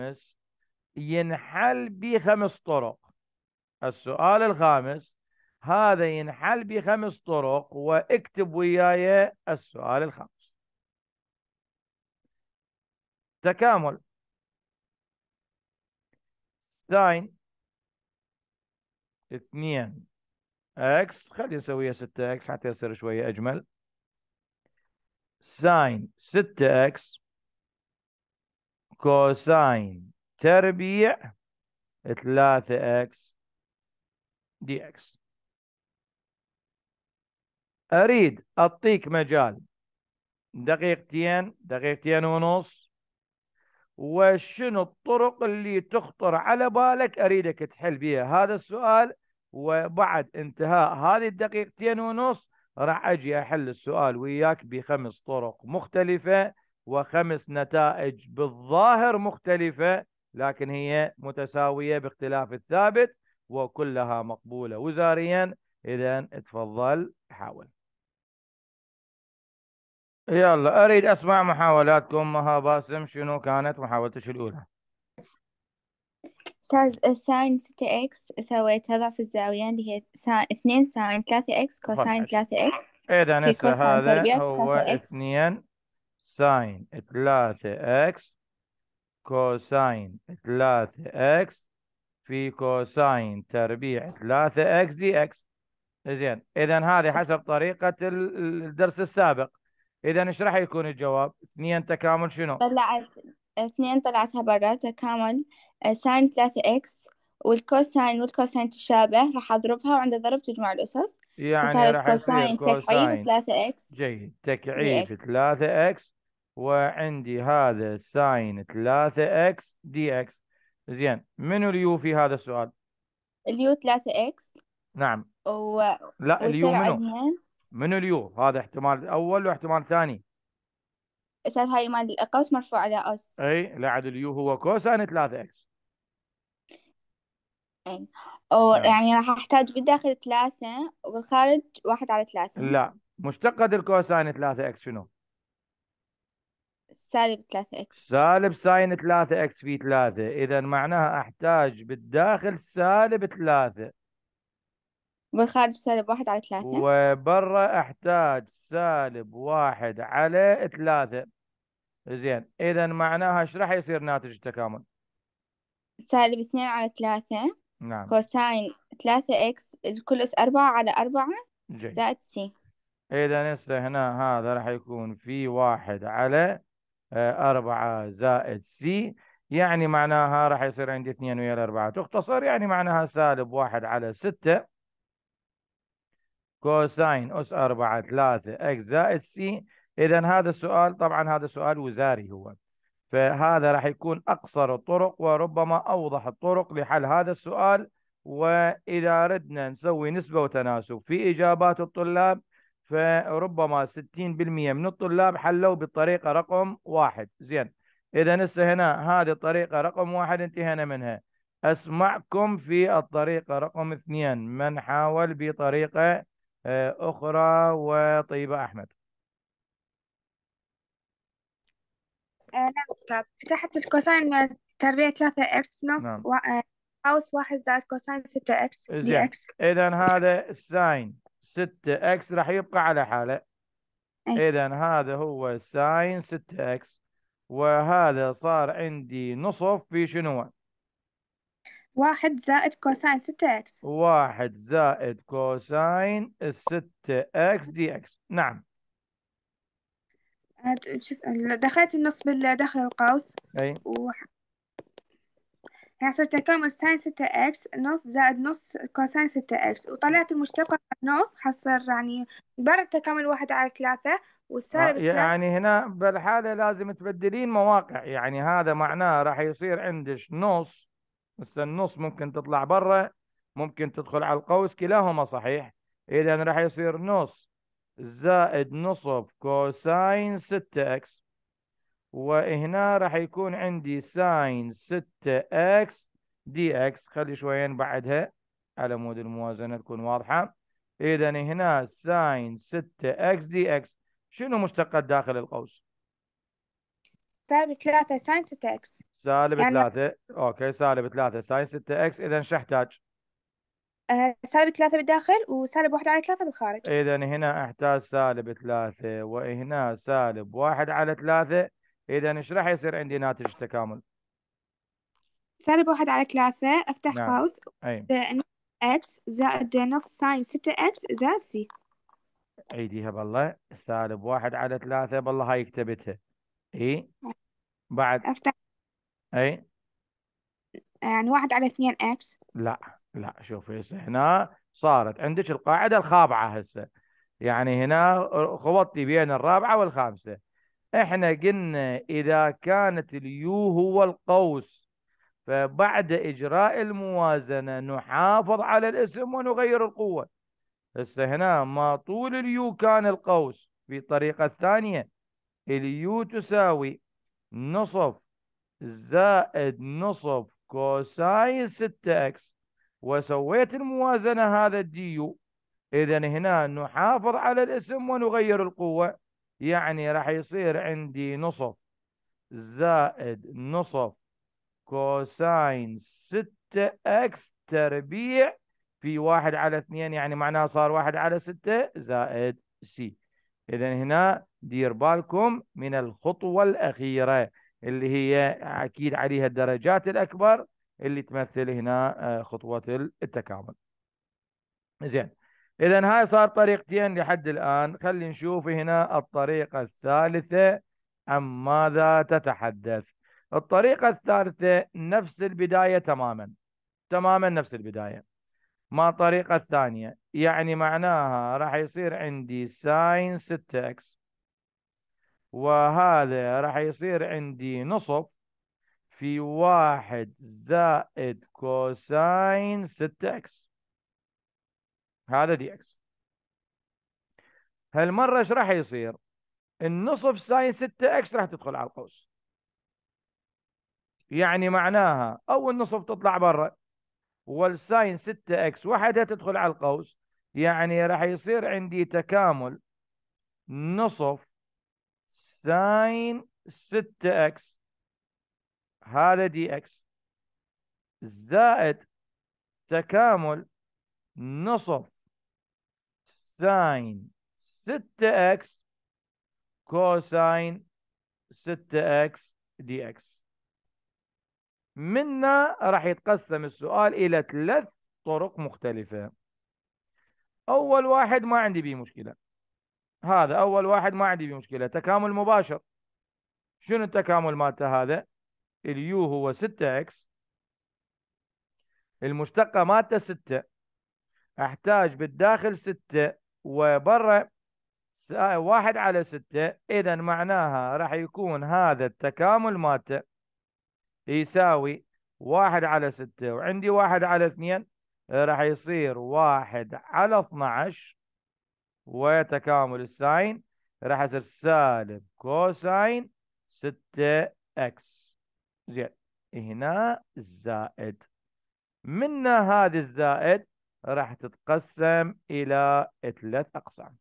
الخامس ينحل بخمس طرق السؤال الخامس هذا ينحل بخمس طرق واكتب وياي السؤال الخامس تكامل ساين اثنين اكس خلي اسويها 6 اكس حتى يصير شويه اجمل ساين 6 اكس كوساين تربيع 3 دي اكس اريد اعطيك مجال دقيقتين دقيقتين ونص وشنو الطرق اللي تخطر على بالك اريدك تحل بها هذا السؤال وبعد انتهاء هذه الدقيقتين ونص راح اجي احل السؤال وياك بخمس طرق مختلفه وخمس نتائج بالظاهر مختلفة لكن هي متساوية باختلاف الثابت وكلها مقبولة وزاريا إذا تفضل حاول يلا أريد أسمع محاولاتكم مها باسم شنو كانت محاولتك الأولى ساين 6 اكس سويت في الزاوية اللي هي 2 ساين 3 اكس كوساين 3 اكس إذا هسه هذا هو 2 ساين 3 x كوساين 3 x في كوساين تربيع 3 x دي اكس زين اذا هذه حسب طريقه الدرس السابق اذا ايش راح يكون الجواب؟ اثنين تكامل شنو؟ طلعت اثنين طلعتها برا تكامل ساين آه، 3 x والكوساين والكوساين تشابه راح اضربها وعند الضرب تجمع الاسس يعني صارت كوساين تكعيب 3 x جيد تكعيب 3 x وعندي هذا ساين 3 اكس دي اكس زين منو اليو في هذا السؤال؟ اليو 3 اكس نعم و... لا اليو منو؟ منو اليو؟ هذا احتمال اول واحتمال ثاني استاذ هاي مال القوس مرفوع على أس اي لا عاد اليو هو كوساين 3 اكس اي أو نعم. يعني راح احتاج بالداخل 3 وبالخارج 1 على 3 لا مشتقة الكوساين 3 اكس شنو؟ سالب 3 اكس سالب ساين 3 اكس في 3 اذا معناها احتاج بالداخل سالب 3 بالخارج سالب 1 على 3 وبرا احتاج سالب 1 على 3 زين اذا معناها ايش راح يصير ناتج التكامل سالب 2 على 3 نعم كوساين 3 اكس الكل اس 4 على 4 زائد سي اذا هسه هنا هذا راح يكون في واحد على 4 آه، زائد سي يعني معناها راح يصير عندي 2 ويا 4 تختصر يعني معناها سالب 1 على 6 كوساين أس 4 3 إكس زائد سي إذا هذا السؤال طبعا هذا سؤال وزاري هو فهذا راح يكون أقصر الطرق وربما أوضح الطرق لحل هذا السؤال وإذا ردنا نسوي نسبة وتناسب في إجابات الطلاب فربما 60% من الطلاب حلوا بالطريقه رقم واحد زين اذا هسه هنا هذه الطريقه رقم واحد انتهينا منها اسمعكم في الطريقه رقم اثنين من حاول بطريقه آه، اخرى وطيبه احمد نعم أستاذ فتحت الكوساين تربيع 3 اكس نص نعم. و... آه، أوس واحد زائد كوساين 6 اكس دي اكس إذا هذا الساين 6 اكس راح يبقى على حاله إيه. اذا هذا هو ساين 6 اكس وهذا صار عندي نصف في شنو؟ واحد زائد كوساين 6 اكس واحد زائد كوساين 6 اكس دي اكس نعم دخلت النص بالداخل القوس اي يعني صرت أكون ساين ستة إكس نص زائد نص كوساين ستة إكس وطلعت المشتقة نص حصير يعني برا التكامل واحد على ثلاثة والسالب آه، يعني هنا بالحالة لازم تبدلين مواقع يعني هذا معناه راح يصير عندك نص بس النص ممكن تطلع برا ممكن تدخل على القوس كلاهما صحيح إذا راح يصير نص زائد نصف كوساين ستة إكس وهنا راح يكون عندي ساين 6 اكس دي اكس خلي شويين بعدها على مود الموازنه تكون واضحه اذا هنا ساين 6 اكس دي اكس شنو مشتقات داخل القوس؟ سالب 3 ساين 6 اكس سالب يعني... 3 اوكي سالب 3 ساين 6 اكس اذا شو احتاج؟ آه، سالب 3 بالداخل وسالب 1 على 3 بالخارج اذا هنا احتاج سالب 3 وهنا سالب 1 على 3 اذا ايش راح يصير عندي ناتج تكامل سالب واحد على ثلاثة افتح نعم. قوس أي. اكس زائد نص ساين ستة اكس زائد سي عيديها بالله سالب واحد على ثلاثة بالله هاي كتبتها اي بعد افتح اي يعني واحد على اثنين اكس لا لا شوفي هسه هنا صارت عندك القاعدة الخابعة هسه يعني هنا خبطتي بين الرابعة والخامسة احنا قلنا اذا كانت اليو هو القوس فبعد اجراء الموازنه نحافظ على الاسم ونغير القوه هسه هنا ما طول اليو كان القوس في الطريقه الثانيه اليو تساوي نصف زائد نصف كوساين 6 اكس وسويت الموازنه هذا الديو اذا هنا نحافظ على الاسم ونغير القوه يعني راح يصير عندي نصف زائد نصف كوساين 6 اكس تربيع في واحد على اثنين يعني معناها صار واحد على ستة زائد سي إذا هنا دير بالكم من الخطوة الأخيرة اللي هي أكيد عليها الدرجات الأكبر اللي تمثل هنا آه، خطوة التكامل زين اذا هاي صار طريقتين لحد الان خلي نشوف هنا الطريقه الثالثه عن ماذا تتحدث الطريقه الثالثه نفس البدايه تماما تماما نفس البدايه ما الطريقه الثانيه يعني معناها راح يصير عندي ساين 6 اكس وهذا راح يصير عندي نصف في واحد زائد كوساين 6 اكس هذا دي اكس هالمره ايش راح يصير؟ النصف ساين 6 اكس راح تدخل على القوس يعني معناها او النصف تطلع برا والساين 6 اكس وحدها تدخل على القوس يعني راح يصير عندي تكامل نصف ساين 6 اكس هذا دي اكس زائد تكامل نصف ساين 6x كوساين 6x دي اكس منا راح يتقسم السؤال الى ثلاث طرق مختلفه اول واحد ما عندي به مشكله هذا اول واحد ما عندي به مشكله تكامل مباشر شنو التكامل مالته هذا اليو هو 6x المشتقه مالته 6 احتاج بالداخل 6 وبره واحد على ستة إذا معناها راح يكون هذا التكامل مالته يساوي واحد على ستة وعندي واحد على اثنين راح يصير واحد على 12 وتكامل الساين راح يصير سالب كوساين 6 اكس زين هنا الزائد منا هذا الزائد راح تتقسم إلى ثلاث أقسام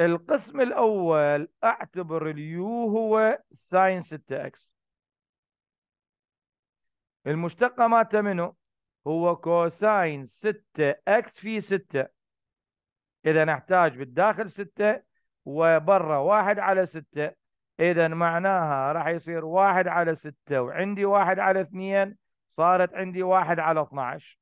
القسم الأول أعتبر اليو هو ساين 6 اكس المشتقة مالته منه هو كوساين 6 اكس في 6 إذا نحتاج بالداخل 6 وبره 1 على 6 إذا معناها راح يصير واحد على ستة وعندي واحد على اثنين صارت عندي واحد على 12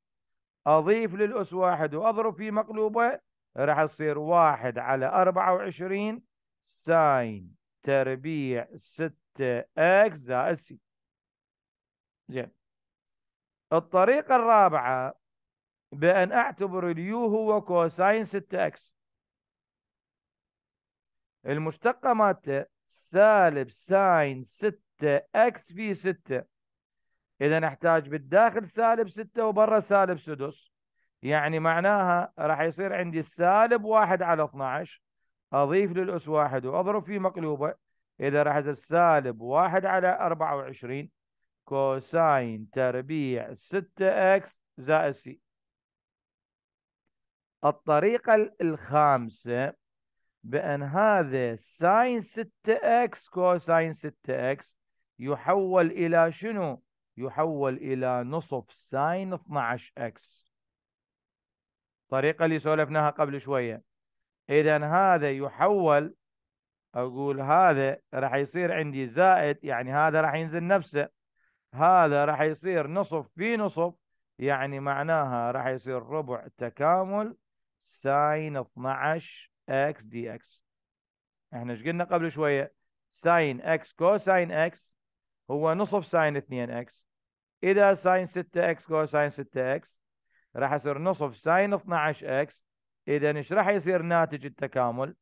أضيف للأس واحد وأضرب في مقلوبة راح تصير واحد على 24 ساين تربيع 6 اكس زائد سي زين الطريقة الرابعة بأن أعتبر اليو هو كوساين 6 اكس المشتقة مالته سالب ساين 6 اكس في 6 اذا نحتاج بالداخل سالب 6 وبرا سالب سدس يعني معناها راح يصير عندي سالب 1 على 12 اضيف للاس 1 واضرب فيه مقلوبه اذا راح يصير سالب 1 على 24 كوساين تربيع 6 اكس زائد سي الطريقه الخامسه بأن هذا ساين 6x كوساين 6x يحول إلى شنو؟ يحول إلى نصف ساين 12x الطريقة اللي سولفناها قبل شوية إذا هذا يحول أقول هذا راح يصير عندي زائد يعني هذا راح ينزل نفسه هذا راح يصير نصف في نصف يعني معناها راح يصير ربع تكامل ساين 12 اكس دي اكس احنا قلنا قبل شويه ساين اكس كوساين اكس هو نصف ساين 2 اكس اذا ساين 6 اكس كوساين 6 اكس راح يصير نصف ساين 12 اكس اذا ايش راح يصير ناتج التكامل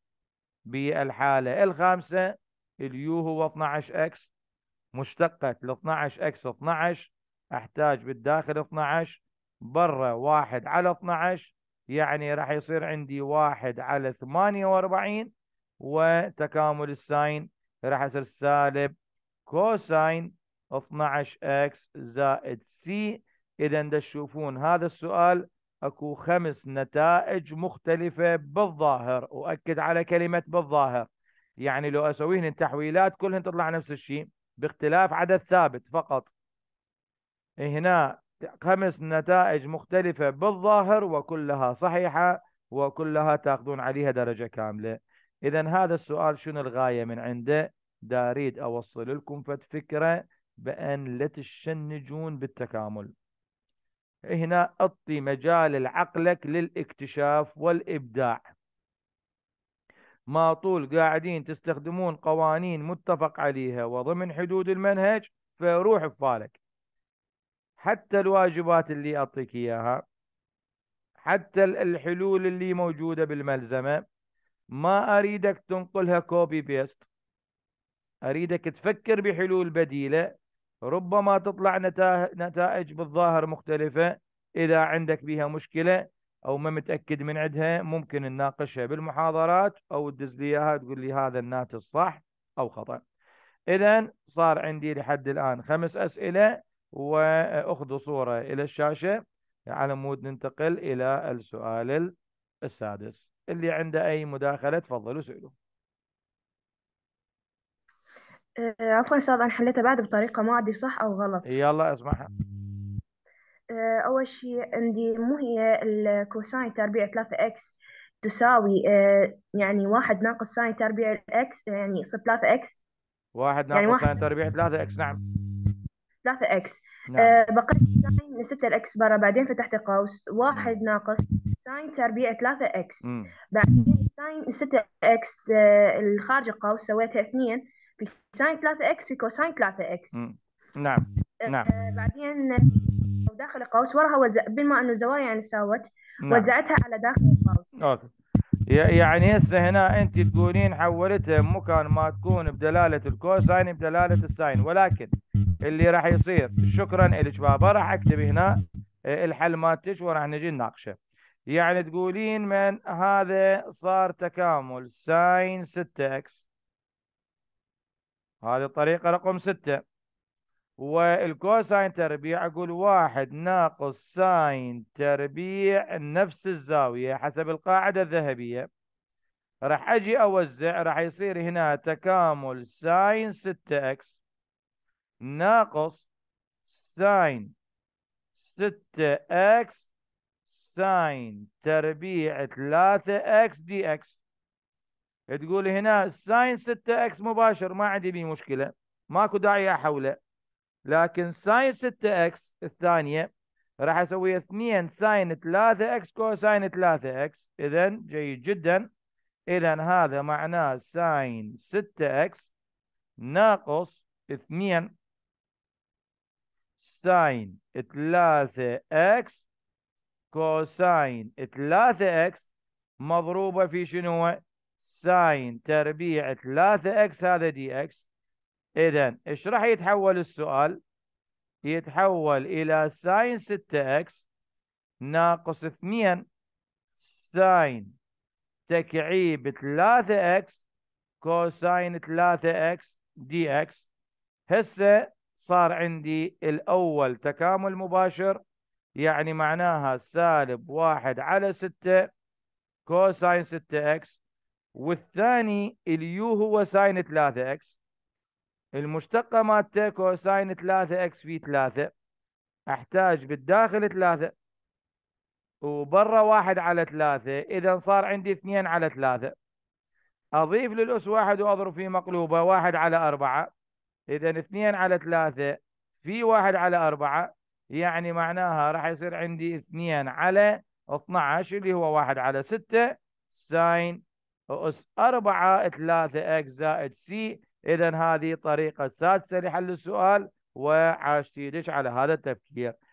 بالحاله الخامسه اليو هو 12 اكس مشتقة ل 12 اكس 12 احتاج بالداخل 12 برا 1 على 12 يعني راح يصير عندي واحد على ثمانية واربعين وتكامل الساين راح يصير سالب كوساين 12 اكس زائد سي اذا تشوفون هذا السؤال اكو خمس نتائج مختلفة بالظاهر واكد على كلمة بالظاهر يعني لو اسويهن التحويلات كلهن تطلع نفس الشيء باختلاف عدد ثابت فقط إيه هنا خمس نتائج مختلفة بالظاهر وكلها صحيحة وكلها تاخذون عليها درجة كاملة إذا هذا السؤال شنو الغاية من عنده داريد أوصل لكم فكرة بأن لا تشنجون بالتكامل هنا أعطي مجال لعقلك للاكتشاف والإبداع ما طول قاعدين تستخدمون قوانين متفق عليها وضمن حدود المنهج فروح بالك حتى الواجبات اللي أعطيك إياها حتى الحلول اللي موجودة بالملزمة ما أريدك تنقلها كوبي بيست أريدك تفكر بحلول بديلة ربما تطلع نتائج بالظاهر مختلفة إذا عندك بها مشكلة أو ما متأكد من عندها ممكن نناقشها بالمحاضرات أو تدز لي إياها تقول لي هذا الناتج صح أو خطأ إذا صار عندي لحد الآن خمس أسئلة واخذوا صورة إلى الشاشة على مود ننتقل إلى السؤال السادس اللي عنده أي مداخلة تفضلوا سئلوا آه، عفوا أستاذ أنا حليتها بعد بطريقة ما أدري صح أو غلط يلا اسمعها آه، أول شيء عندي مو هي الكوساين تربيع 3 إكس تساوي آه، يعني واحد ناقص ساين تربيع الإكس يعني يصير 3 إكس واحد يعني ناقص يعني ساين تربيع 3 إكس نعم 3 اكس نعم. آه بقيت ساين 6 الاكس برا بعدين فتحت قوس واحد نعم. ناقص ساين تربيع 3 اكس بعدين ساين 6 اكس آه الخارج القوس سويتها اثنين في ساين 3 اكس في كوساين 3 اكس نعم آه، نعم آه بعدين داخل القوس وراها وزع بما انه زوايا يعني ساوت نعم. وزعتها على داخل القوس اوكي يعني هسه هنا انت تقولين حولتها مكان ما تكون بدلاله الكوساين بدلاله الساين ولكن اللي راح يصير شكرا لك بابا راح اكتب هنا إيه، الحل مالتك وراح نجي نناقشه يعني تقولين من هذا صار تكامل ساين 6 اكس هذه الطريقه رقم 6 والكوساين تربيع اقول واحد ناقص ساين تربيع نفس الزاويه حسب القاعده الذهبيه راح اجي اوزع راح يصير هنا تكامل ساين 6 اكس ناقص ساين 6 اكس ساين تربيع 3 اكس دي اكس تقول هنا ساين 6 اكس مباشر ما عندي به مشكله ماكو داعي احوله لكن ساين 6 اكس الثانيه راح اسويها 2 ساين 3 اكس كوساين 3 اكس اذا جيد جدا اذا هذا معناه ساين 6 اكس ناقص 2 ساين 3 اكس كوساين 3 اكس مضروبه في شنو؟ ساين تربيع 3 اكس هذا دي اكس اذا ايش راح يتحول السؤال؟ يتحول الى ساين 6 اكس ناقص 2 ساين تكعيب 3 اكس كوساين 3 اكس دي اكس هسه صار عندي الأول تكامل مباشر يعني معناها سالب واحد على ستة كوساين ستة اكس والثاني اليو هو ساين ثلاثة اكس المشتقة مالته كوساين ثلاثة اكس في ثلاثة احتاج بالداخل ثلاثة وبرا واحد على ثلاثة اذا صار عندي اثنين على ثلاثة اضيف للأس واحد واضرب فيه مقلوبة واحد على اربعة إذا اثنين على ثلاثة في واحد على أربعة يعني معناها راح يصير عندي اثنين على 12 اللي هو واحد على ستة ساين أس أربعة ثلاثة إكس زائد سي إذا هذه طريقة سادسة لحل السؤال وعاشتي ليش على هذا التفكير